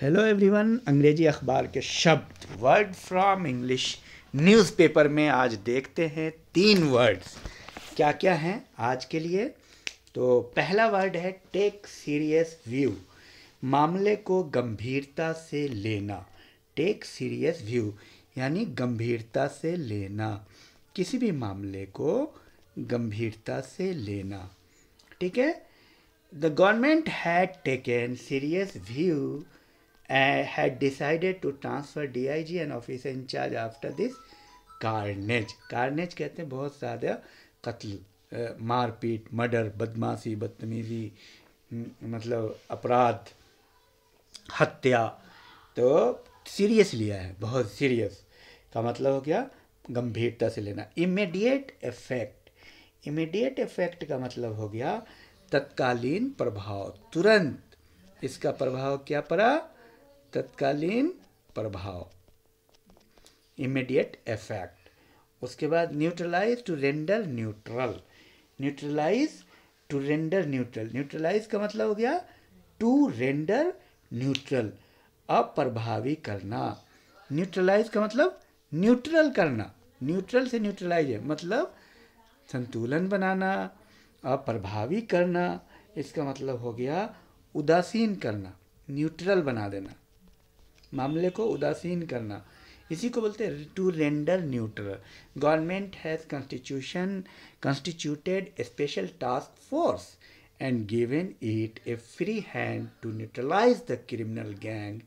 Hello everyone अंग्रेजी अखबार के शब्द वर्ड फ्रॉम इंग्लिश न्यूज़पेपर में आज देखते हैं तीन वर्ड्स क्या क्या हैं आज के लिए तो पहला वर्ड है टेक सीरियस व्यू मामले को गंभीरता से लेना टेक सीरियस व्यू यानी गंभीरता से लेना किसी भी मामले को गंभीरता से लेना ठीक है the government had taken serious view had decided to transfer DIG and officer in charge after this carnage. Carnage कहते हैं बहुत ज़्यादा कत्ल मारपीट मर्डर बदमाशी बदतमीजी हम्म, मतलब अपराध हत्या तो सीरियस लिया है बहुत सीरियस का मतलब हो गया गंभीरता से लेना इमीडिएट इफेक्ट इमीडिएट इफेक्ट का मतलब हो गया तत्कालीन प्रभाव तुरंत इसका प्रभाव क्या पड़ा तत्कालीन प्रभाव इमीडिएट इफेक्ट उसके बाद neutralize to render neutral neutralize to render neutral neutralize का मतलब हो गया टू रेंडर न्यूट्रल अप्रभावी करना न्यूट्रलाइज का मतलब न्यूट्रल करना न्यूट्रल से न्यूट्रलाइज है मतलब संतुलन बनाना अप्रभावी करना इसका मतलब हो गया उदासीन करना न्यूट्रल बना देना मामले को उदासीन करना इसी को बोलते हैं to render neutral government has constitution constituted special task force and given it a free hand to neutralize the criminal gang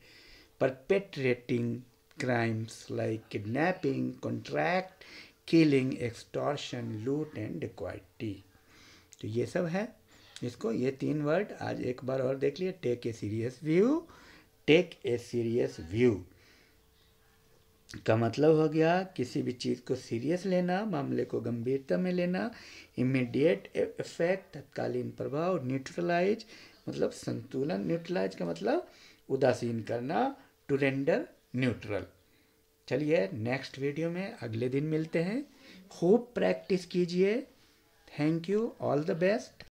perpetrating crimes like kidnapping contract killing extortion लूट एंड क्वाइटी तो ये सब है इसको ये तीन वर्ड आज एक बार और देख लिया take a serious view take a serious view का मतलब हो गया किसी भी चीज़ को सीरियस लेना मामले को गंभीरता में लेना इमीडिएट इफेक्ट तत्कालीन प्रभाव न्यूट्रलाइज मतलब संतुलन न्यूट्रलाइज का मतलब उदासीन करना टू रेंडर न्यूट्रल चलिए नेक्स्ट वीडियो में अगले दिन मिलते हैं खूब प्रैक्टिस कीजिए thank you all the best